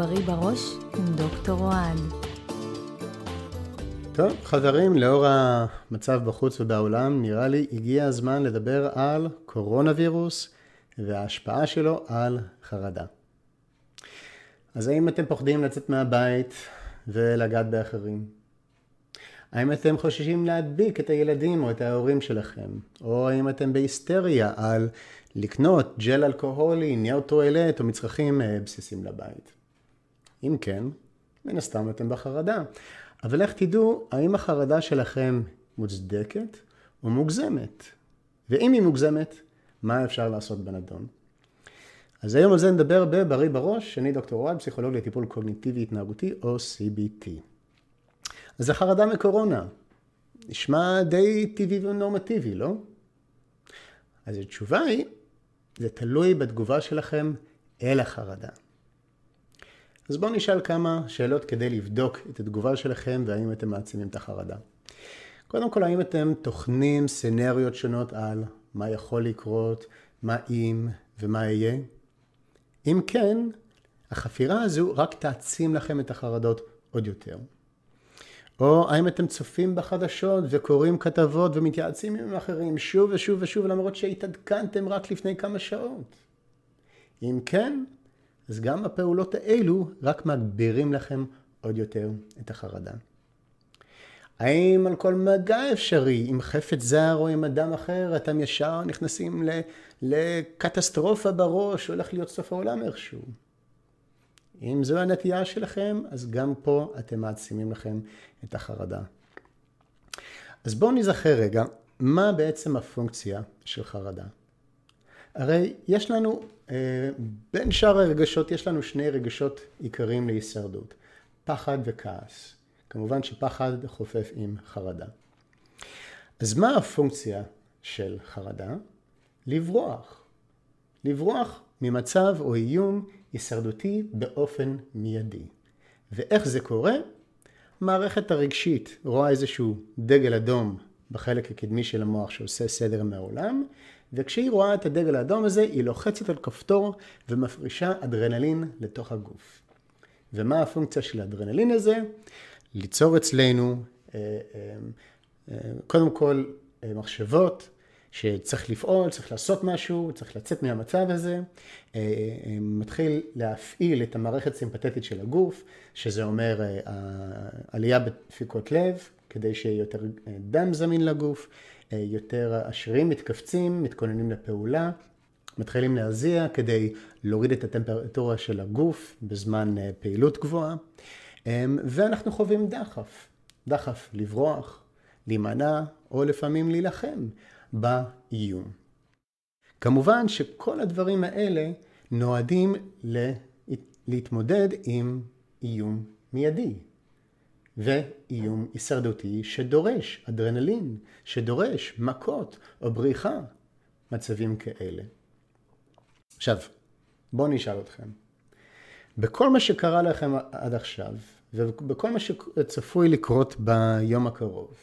בריא בראש עם דוקטור אוהד. טוב, חברים, לאור המצב בחוץ ובעולם, נראה לי הגיע הזמן לדבר על קורונה וירוס וההשפעה שלו על חרדה. אז האם אתם פוחדים לצאת מהבית ולגעת באחרים? האם אתם חוששים להדביק את הילדים או את ההורים שלכם? או האם אתם בהיסטריה על לקנות ג'ל אלכוהולי, נייר טואלט או מצרכים אה, בסיסיים לבית? אם כן, מן הסתם אתם בחרדה. אבל איך תדעו האם החרדה שלכם מוצדקת או מוגזמת? ואם היא מוגזמת, מה אפשר לעשות בנדון? אז היום על זה נדבר בבריא בראש, אני דוקטור אוהד, פסיכולוג לטיפול קוגניטיבי התנהגותי או CBT. אז החרדה מקורונה, נשמע די טבעי ונורמטיבי, לא? אז התשובה היא, זה תלוי בתגובה שלכם אל החרדה. אז בואו נשאל כמה שאלות כדי לבדוק את התגובה שלכם והאם אתם מעצימים את החרדה. קודם כל, האם אתם תוכנים סנריות שונות על מה יכול לקרות, מה אם ומה יהיה? אם כן, החפירה הזו רק תעצים לכם את החרדות עוד יותר. או האם אתם צופים בחדשות וקוראים כתבות ומתייעצים עם אחרים שוב ושוב ושוב למרות שהתעדכנתם רק לפני כמה שעות? אם כן, אז גם הפעולות האלו רק מגבירים לכם עוד יותר את החרדה. האם על כל מגע אפשרי, עם חפץ זר או עם אדם אחר, אתם ישר נכנסים לקטסטרופה בראש, הולך להיות סוף העולם איכשהו? אם זו הנטייה שלכם, אז גם פה אתם מעצימים לכם את החרדה. אז בואו נזכר רגע, מה בעצם הפונקציה של חרדה? הרי יש לנו, אה, בין שאר הרגשות, יש לנו שני רגשות עיקריים להישרדות, פחד וכעס. כמובן שפחד חופף עם חרדה. אז מה הפונקציה של חרדה? לברוח. לברוח ממצב או איום הישרדותי באופן מיידי. ואיך זה קורה? המערכת הרגשית רואה איזשהו דגל אדום בחלק הקדמי של המוח שעושה סדר מהעולם, וכשהיא רואה את הדגל האדום הזה, היא לוחצת על כפתור ומפרישה אדרנלין לתוך הגוף. ומה הפונקציה של האדרנלין הזה? ליצור אצלנו, אה, אה, אה, קודם כל, מחשבות שצריך לפעול, צריך לעשות משהו, צריך לצאת מהמצב הזה. מתחיל להפעיל את המערכת הסימפתטית של הגוף, שזה אומר עלייה בדפיקות לב, כדי שיהיה יותר אה, דם זמין לגוף, אה, יותר השרירים מתכווצים, מתכוננים לפעולה, מתחילים להזיע כדי להוריד את הטמפרטורה של הגוף בזמן אה, פעילות גבוהה, אמ, ואנחנו חווים דחף, דחף לברוח, להימנע או לפעמים להילחם באיום. כמובן שכל הדברים האלה נועדים להתמודד עם איום מיידי, ואיום הישרדותי שדורש אדרנלין, שדורש מכות או בריחה, מצבים כאלה. עכשיו, בואו נשאל אתכם. בכל מה שקרה לכם עד עכשיו, ובכל מה שצפוי לקרות ביום הקרוב,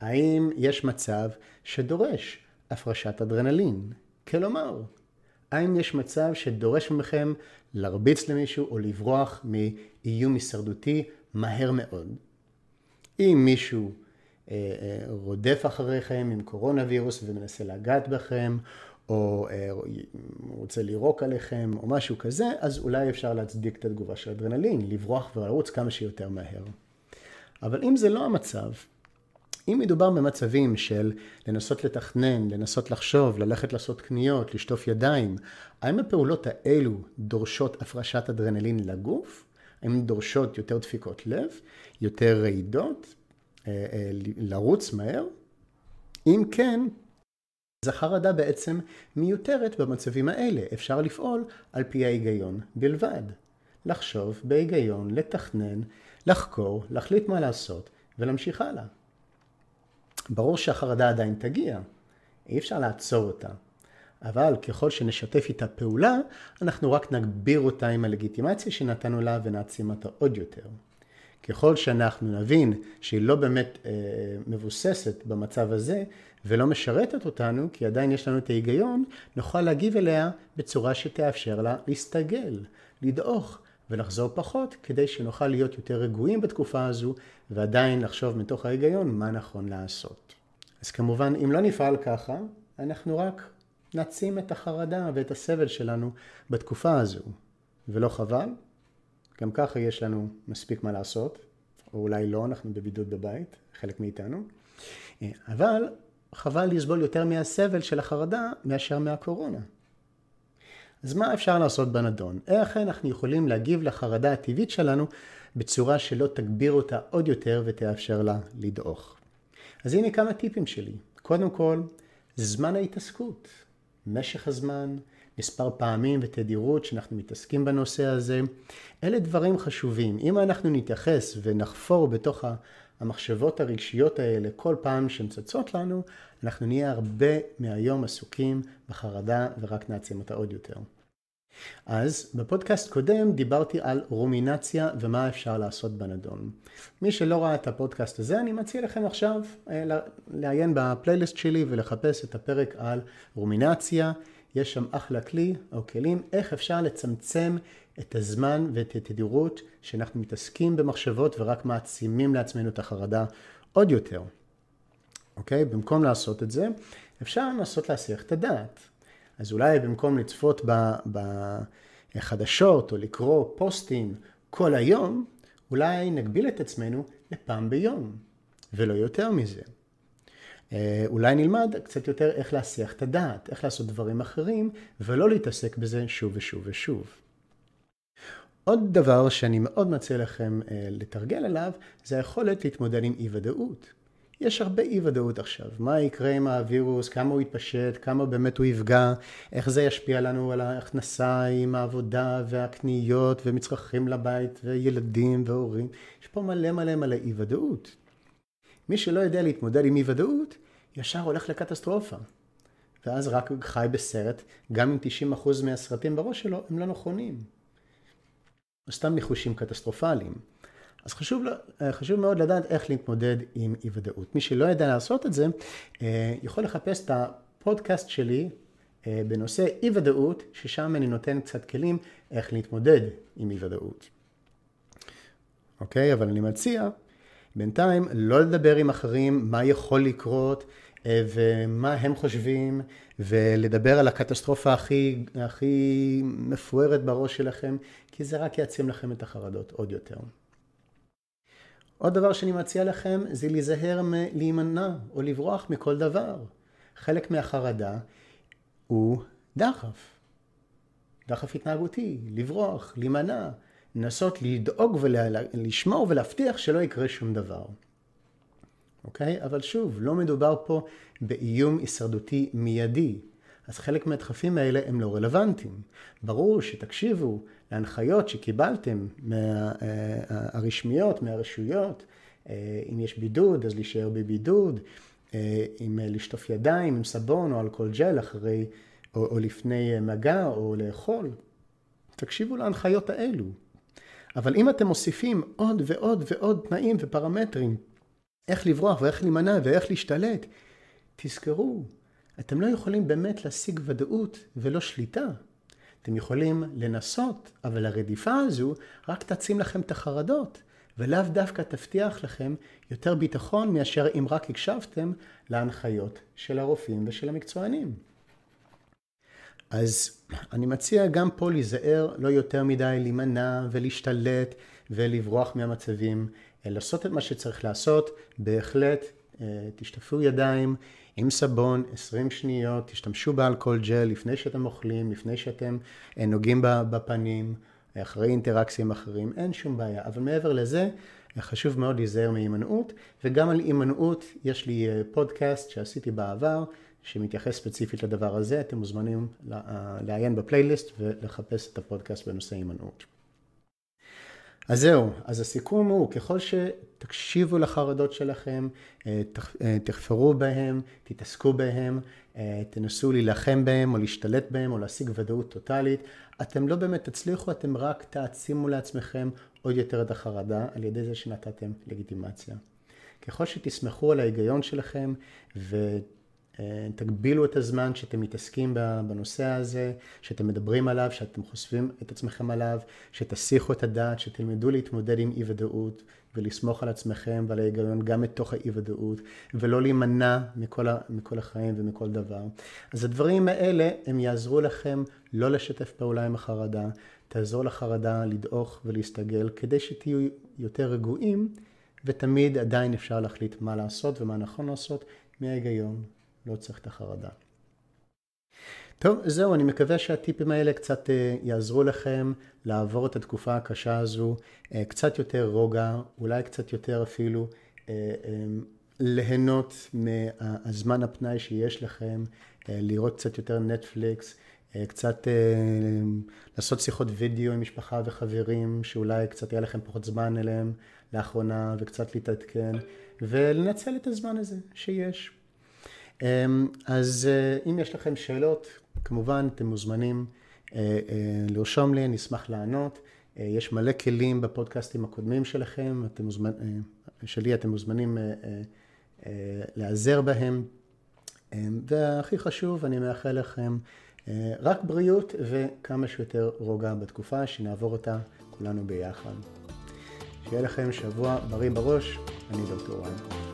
האם יש מצב שדורש הפרשת אדרנלין? כלומר, האם יש מצב שדורש מכם להרביץ למישהו או לברוח מאיום הישרדותי מהר מאוד. אם מישהו אה, אה, רודף אחריכם עם קורונה וירוס ומנסה לגעת בכם, או אה, רוצה לירוק עליכם, או משהו כזה, אז אולי אפשר להצדיק את התגובה של אדרנלין, לברוח ולרוץ כמה שיותר מהר. אבל אם זה לא המצב, אם מדובר במצבים של לנסות לתכנן, לנסות לחשוב, ללכת לעשות קניות, לשטוף ידיים, האם הפעולות האלו דורשות הפרשת אדרנלין לגוף? הן דורשות יותר דפיקות לב, יותר רעידות, אה, אה, לרוץ מהר. אם כן, אז החרדה בעצם מיותרת במצבים האלה. אפשר לפעול על פי ההיגיון בלבד. לחשוב בהיגיון, לתכנן, לחקור, להחליט מה לעשות ולהמשיך הלאה. ברור שהחרדה עדיין תגיע, אי אפשר לעצור אותה. אבל ככל שנשתף איתה פעולה, אנחנו רק נגביר אותה עם הלגיטימציה שנתנו לה ונעצים אותה עוד יותר. ככל שאנחנו נבין שהיא לא באמת אה, מבוססת במצב הזה ולא משרתת אותנו, כי עדיין יש לנו את ההיגיון, נוכל להגיב אליה בצורה שתאפשר לה להסתגל, לדעוך ולחזור פחות, כדי שנוכל להיות יותר רגועים בתקופה הזו ועדיין לחשוב מתוך ההיגיון מה נכון לעשות. אז כמובן, אם לא נפעל ככה, אנחנו רק נעצים את החרדה ואת הסבל שלנו בתקופה הזו. ולא חבל? גם ככה יש לנו מספיק מה לעשות, או אולי לא, אנחנו בבידוד בבית, חלק מאיתנו. אה, אבל חבל לסבול יותר מהסבל של החרדה מאשר מהקורונה. אז מה אפשר לעשות בנדון? איך אנחנו יכולים להגיב לחרדה הטבעית שלנו בצורה שלא תגביר אותה עוד יותר ותאפשר לה לדעוך? אז הנה כמה טיפים שלי. קודם כל, זמן ההתעסקות. משך הזמן, מספר פעמים ותדירות שאנחנו מתעסקים בנושא הזה. אלה דברים חשובים. אם אנחנו נתייחס ונחפור בתוך המחשבות הרגשיות האלה כל פעם שהן צצות לנו, אנחנו נהיה הרבה מהיום עסוקים בחרדה ורק נעצים אותה עוד יותר. אז בפודקאסט קודם דיברתי על רומינציה ומה אפשר לעשות בנדון. מי שלא ראה את הפודקאסט הזה, אני מציע לכם עכשיו אה, לעיין בפלייליסט שלי ולחפש את הפרק על רומינציה. יש שם אחלה כלי או כלים איך אפשר לצמצם את הזמן ואת התדירות שאנחנו מתעסקים במחשבות ורק מעצימים לעצמנו את החרדה עוד יותר. אוקיי? במקום לעשות את זה, אפשר לנסות להסיח את הדעת. אז אולי במקום לצפות בחדשות או לקרוא פוסטים כל היום, אולי נגביל את עצמנו לפעם ביום, ולא יותר מזה. אה, אולי נלמד קצת יותר איך להסיח את הדעת, איך לעשות דברים אחרים, ולא להתעסק בזה שוב ושוב ושוב. עוד דבר שאני מאוד מציע לכם אה, לתרגל עליו, זה היכולת להתמודד עם אי ודאות. יש הרבה אי ודאות עכשיו, מה יקרה עם הווירוס, כמה הוא יתפשט, כמה באמת הוא יפגע, איך זה ישפיע לנו על ההכנסה עם העבודה והקניות ומצרכים לבית וילדים והורים, יש פה מלא מלא מלא אי ודאות. מי שלא יודע להתמודד עם אי ודאות, ישר הולך לקטסטרופה. ואז רק חי בסרט, גם אם 90% מהסרטים בראש שלו הם לא נכונים. או סתם ניחושים קטסטרופליים. אז חשוב, לא- אה, חשוב מאוד לדעת איך להתמודד עם אי ודאות. מי שלא ידע לעשות את זה, אה, יכול לחפש את הפודקאסט שלי אה, בנושא אי ודאות, ששם אני נותן קצת כלים איך להתמודד עם אי ודאות. אוקיי, אבל אני מציע בינתיים לא לדבר עם אחרים מה יכול לקרות ומה הם חושבים, ולדבר על הקטסטרופה הכי, הכי מפוארת בראש שלכם, כי זה רק יעצים לכם את החרדות עוד יותר. עוד דבר שאני מציע לכם זה להיזהר מלהימנע או לברוח מכל דבר. חלק מהחרדה הוא דחף. דחף התנהגותי, לברוח, להימנע, לנסות לדאוג ולשמור ולהבטיח שלא יקרה שום דבר. אוקיי? אבל שוב, לא מדובר פה באיום הישרדותי מיידי. אז חלק מהדחפים האלה הם לא רלוונטיים. ברור שתקשיבו להנחיות שקיבלתם מה, אה, הרשמיות, מהרשויות, אה, אם יש בידוד, אז להישאר בבידוד, אה, אם לשטוף ידיים עם סבון או אלכוהול ג'ל אחרי, או, או לפני מגע, או לאכול. תקשיבו להנחיות האלו. אבל אם אתם מוסיפים עוד ועוד ועוד תנאים ופרמטרים, איך לברוח ואיך להימנע ואיך להשתלט, תזכרו, אתם לא יכולים באמת להשיג ודאות ולא שליטה. אתם יכולים לנסות, אבל הרדיפה הזו רק תעצים לכם את החרדות, ולאו דווקא תבטיח לכם יותר ביטחון מאשר אם רק הקשבתם להנחיות של הרופאים ושל המקצוענים. אז אני מציע גם פה להיזהר, לא יותר מדי להימנע ולהשתלט ולברוח מהמצבים, לעשות את מה שצריך לעשות, בהחלט אה, תשטפו ידיים, עם סבון, 20 שניות, תשתמשו באלכוהול ג'ל לפני שאתם אוכלים, לפני שאתם אה, נוגעים בפנים, אחרי אינטראקסים אחרים, אין שום בעיה. אבל מעבר לזה, אה, חשוב מאוד להיזהר מהימנעות, וגם על הימנעות יש לי אה, פודקאסט שעשיתי בעבר, שמתייחס ספציפית לדבר הזה, אתם מוזמנים לעיין בפלייליסט ולחפש את הפודקאסט בנושא הימנעות. אז זהו, אז הסיכום הוא, ככל שתקשיבו לחרדות שלכם, אה, אה, תחפרו בהם, תתעסקו בהם, אה, תנסו להילחם בהם או להשתלט בהם או להשיג ודאות טוטאלית, אתם לא באמת תצליחו, אתם רק תעצימו לעצמכם עוד יותר את החרדה על ידי זה שנתתם לגיטימציה. ככל שתסמכו על ההיגיון שלכם ו... אה, תגבילו את הזמן שאתם מתעסקים בנושא הזה, שאתם מדברים עליו, שאתם חושפים את עצמכם עליו, שתסיחו את הדעת, שתלמדו להתמודד עם אי ודאות ולסמוך על עצמכם ועל ההיגיון גם מתוך האי ודאות, ולא להימנע מכל, ה, מכל החיים ומכל דבר. אז הדברים האלה, הם יעזרו לכם לא לשתף פעולה עם החרדה, תעזור לחרדה לדעוך ולהסתגל, כדי שתהיו יותר רגועים, ותמיד עדיין אפשר להחליט מה לעשות ומה נכון לעשות מההיגיון לא צריך את החרדה. טוב, זהו, אני מקווה שהטיפים האלה קצת אה, יעזרו לכם לעבור את התקופה הקשה הזו, אה, קצת יותר רוגע, אולי קצת יותר אפילו אה, אמ, ליהנות מהזמן הפנאי שיש לכם, לראות קצת יותר נטפליקס, קצת לעשות שיחות וידאו עם משפחה וחברים, שאולי קצת היה לכם פחות זמן אליהם לאחרונה, וקצת להתעדכן, ולנצל את הזמן הזה שיש. אמ, אז אה, אם יש לכם שאלות, כמובן אתם מוזמנים אה, אה, לרשום לי, אני אשמח לענות. יש מלא כלים בפודקאסטים הקודמים שלכם, אתם מוזמנ... שלי אתם מוזמנים להיעזר בהם. אמ, והכי חשוב, אני מאחל לכם רק בריאות וכמה שיותר רוגע בתקופה, שנעבור אותה כולנו ביחד. שיהיה לכם שבוע בריא בראש, אני דוקטור רן.